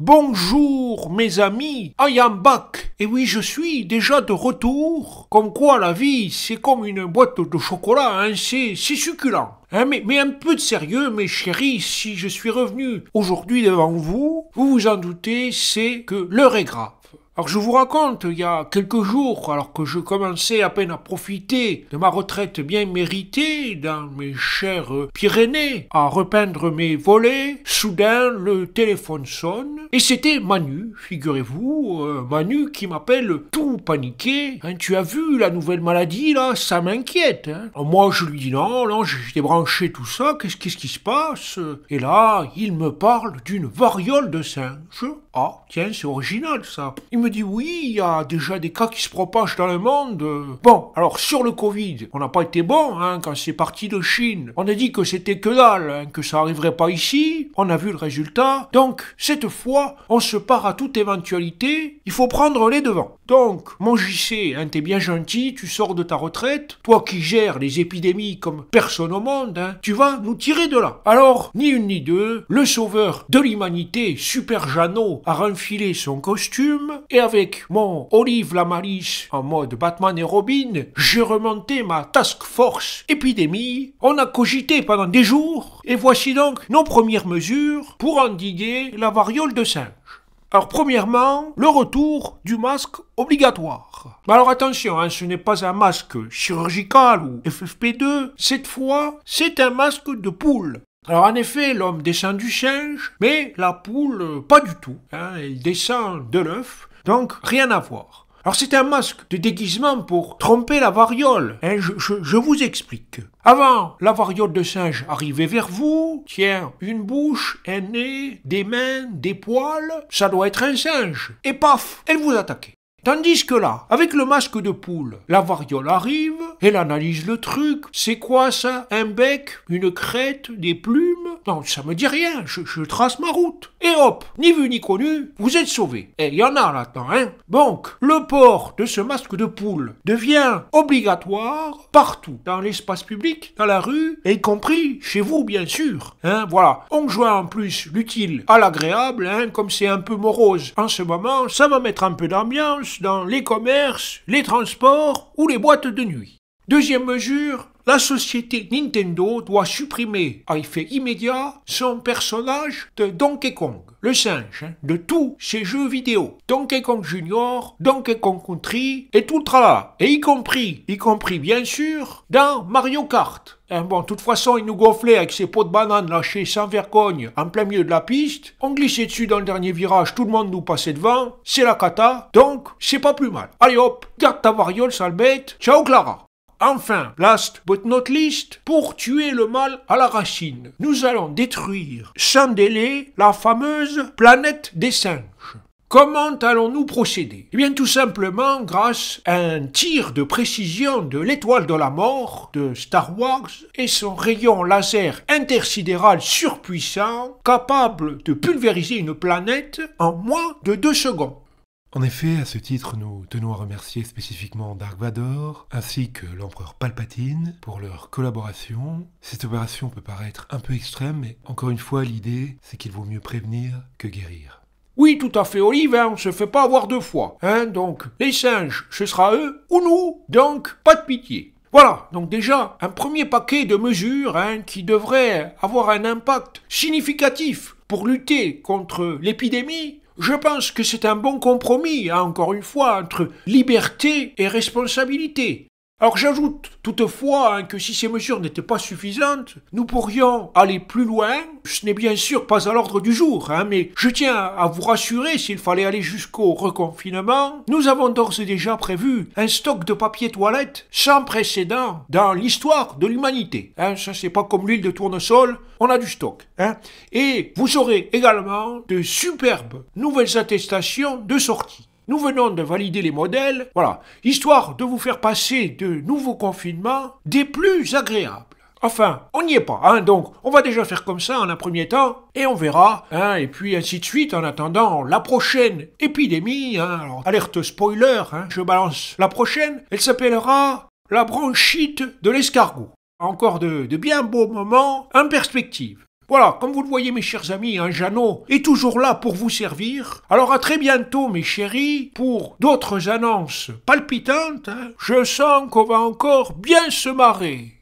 Bonjour mes amis, I am back. Et oui, je suis déjà de retour. Comme quoi la vie, c'est comme une boîte de chocolat, hein, c'est succulent. Hein, mais, mais, un peu de sérieux, mes chéris, si je suis revenu aujourd'hui devant vous, vous vous en doutez, c'est que l'heure est alors je vous raconte, il y a quelques jours, alors que je commençais à peine à profiter de ma retraite bien méritée dans mes chères Pyrénées, à repeindre mes volets, soudain le téléphone sonne, et c'était Manu, figurez-vous, euh, Manu qui m'appelle tout paniqué, hein, tu as vu la nouvelle maladie là, ça m'inquiète. Hein. moi je lui dis non, non, j'ai débranché tout ça, qu'est-ce qui se passe Et là, il me parle d'une variole de singe. Ah, tiens, c'est original ça dit oui, il y a déjà des cas qui se propagent dans le monde. Bon, alors sur le Covid, on n'a pas été bon hein, quand c'est parti de Chine. On a dit que c'était que dalle, hein, que ça arriverait pas ici. On a vu le résultat. Donc cette fois, on se part à toute éventualité. Il faut prendre les devants. Donc mon JC, hein, t'es bien gentil, tu sors de ta retraite, toi qui gères les épidémies comme personne au monde, hein, tu vas nous tirer de là. Alors ni une ni deux, le sauveur de l'humanité, Super Jeannot, a renfilé son costume et et avec mon Olive la malice en mode Batman et Robin, j'ai remonté ma task force épidémie, on a cogité pendant des jours, et voici donc nos premières mesures pour endiguer la variole de singe. Alors premièrement, le retour du masque obligatoire. Mais alors attention, hein, ce n'est pas un masque chirurgical ou FFP2, cette fois c'est un masque de poule. Alors en effet, l'homme descend du singe, mais la poule, pas du tout. Hein, elle descend de l'œuf, donc, rien à voir. Alors c'est un masque de déguisement pour tromper la variole. Hein, je, vous explique. Avant, la variole de singe arrivait vers vous. Tiens, une bouche, un nez, des mains, des poils, ça doit être un singe. Et paf, elle vous attaquait. Tandis que là, avec le masque de poule, la variole arrive, elle analyse le truc. C'est quoi ça Un bec Une crête Des plumes non, ça me dit rien, je, trace ma route. Et hop, ni vu ni connu, vous êtes sauvé. Et eh, il y en a là-dedans, hein. Donc, le port de ce masque de poule devient obligatoire partout, dans l'espace public, dans la rue, y compris chez vous, bien sûr. Hein, voilà. On joint en plus l'utile à l'agréable, hein, comme c'est un peu morose en ce moment, ça va mettre un peu d'ambiance dans les commerces, les transports ou les boîtes de nuit. Deuxième mesure, la société Nintendo doit supprimer à effet immédiat son personnage de Donkey Kong, le singe, hein, de tous ses jeux vidéo. Donkey Kong Junior, Donkey Kong Country et tout le tralala. Et y compris, y compris bien sûr, dans Mario Kart. Hein, bon, de toute façon, il nous gonflait avec ses pots de banane lâchés sans vergogne en plein milieu de la piste. On glissait dessus dans le dernier virage, tout le monde nous passait devant. C'est la cata, donc c'est pas plus mal. Allez hop, garde ta variole, sale bête. Ciao Clara Enfin, last but not least, pour tuer le mal à la racine, nous allons détruire sans délai la fameuse planète des singes. Comment allons-nous procéder Eh bien tout simplement grâce à un tir de précision de l'étoile de la mort de Star Wars et son rayon laser intersidéral surpuissant capable de pulvériser une planète en moins de deux secondes. En effet, à ce titre, nous tenons à remercier spécifiquement Dark Vador ainsi que l'empereur Palpatine pour leur collaboration. Cette opération peut paraître un peu extrême, mais encore une fois, l'idée, c'est qu'il vaut mieux prévenir que guérir. Oui, tout à fait, Olive, on hein, on se fait pas avoir deux fois. Hein, donc, les singes, ce sera eux ou nous, donc pas de pitié. Voilà, donc déjà, un premier paquet de mesures hein, qui devrait avoir un impact significatif pour lutter contre l'épidémie je pense que c'est un bon compromis, hein, encore une fois, entre liberté et responsabilité. Alors j'ajoute toutefois hein, que si ces mesures n'étaient pas suffisantes, nous pourrions aller plus loin. Ce n'est bien sûr pas à l'ordre du jour, hein, mais je tiens à vous rassurer s'il fallait aller jusqu'au reconfinement. Nous avons d'ores et déjà prévu un stock de papier toilette sans précédent dans l'histoire de l'humanité. Hein, ça c'est pas comme l'huile de tournesol, on a du stock. Hein. Et vous aurez également de superbes nouvelles attestations de sortie. Nous venons de valider les modèles, voilà, histoire de vous faire passer de nouveaux confinements des plus agréables. Enfin, on n'y est pas, hein, donc on va déjà faire comme ça en un premier temps, et on verra, hein, et puis ainsi de suite, en attendant la prochaine épidémie, hein, alors, alerte spoiler, hein, je balance la prochaine, elle s'appellera la bronchite de l'escargot. Encore de, de bien beaux moments en perspective. Voilà, comme vous le voyez mes chers amis, un hein, Jeannot est toujours là pour vous servir. Alors à très bientôt mes chéris pour d'autres annonces palpitantes. Hein. Je sens qu'on va encore bien se marrer.